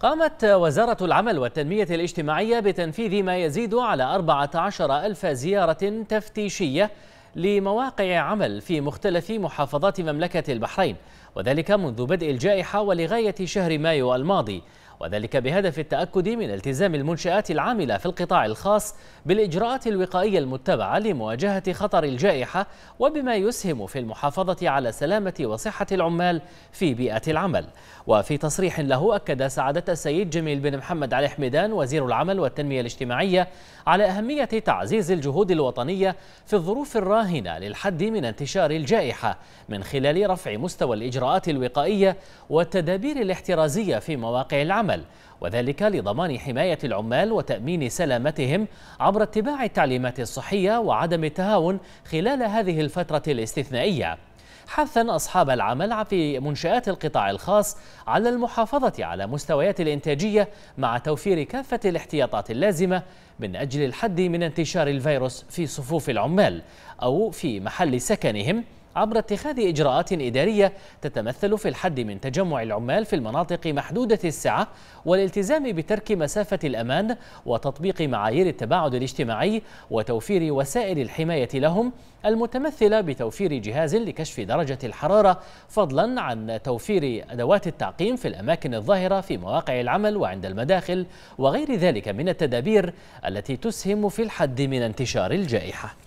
قامت وزارة العمل والتنمية الاجتماعية بتنفيذ ما يزيد على 14 ألف زيارة تفتيشية لمواقع عمل في مختلف محافظات مملكة البحرين وذلك منذ بدء الجائحة ولغاية شهر مايو الماضي وذلك بهدف التأكد من التزام المنشآت العاملة في القطاع الخاص بالإجراءات الوقائية المتبعة لمواجهة خطر الجائحة وبما يسهم في المحافظة على سلامة وصحة العمال في بيئة العمل وفي تصريح له أكد سعادة السيد جميل بن محمد علي حميدان وزير العمل والتنمية الاجتماعية على أهمية تعزيز الجهود الوطنية في الظروف الراهنة للحد من انتشار الجائحة من خلال رفع مستوى الإجراءات الوقائية والتدابير الاحترازية في مواقع العمل العمل وذلك لضمان حماية العمال وتأمين سلامتهم عبر اتباع التعليمات الصحية وعدم التهاون خلال هذه الفترة الاستثنائية حثا أصحاب العمل في منشآت القطاع الخاص على المحافظة على مستويات الإنتاجية مع توفير كافة الاحتياطات اللازمة من أجل الحد من انتشار الفيروس في صفوف العمال أو في محل سكنهم عبر اتخاذ إجراءات إدارية تتمثل في الحد من تجمع العمال في المناطق محدودة السعة والالتزام بترك مسافة الأمان وتطبيق معايير التباعد الاجتماعي وتوفير وسائل الحماية لهم المتمثلة بتوفير جهاز لكشف درجة الحرارة فضلا عن توفير أدوات التعقيم في الأماكن الظاهرة في مواقع العمل وعند المداخل وغير ذلك من التدابير التي تسهم في الحد من انتشار الجائحة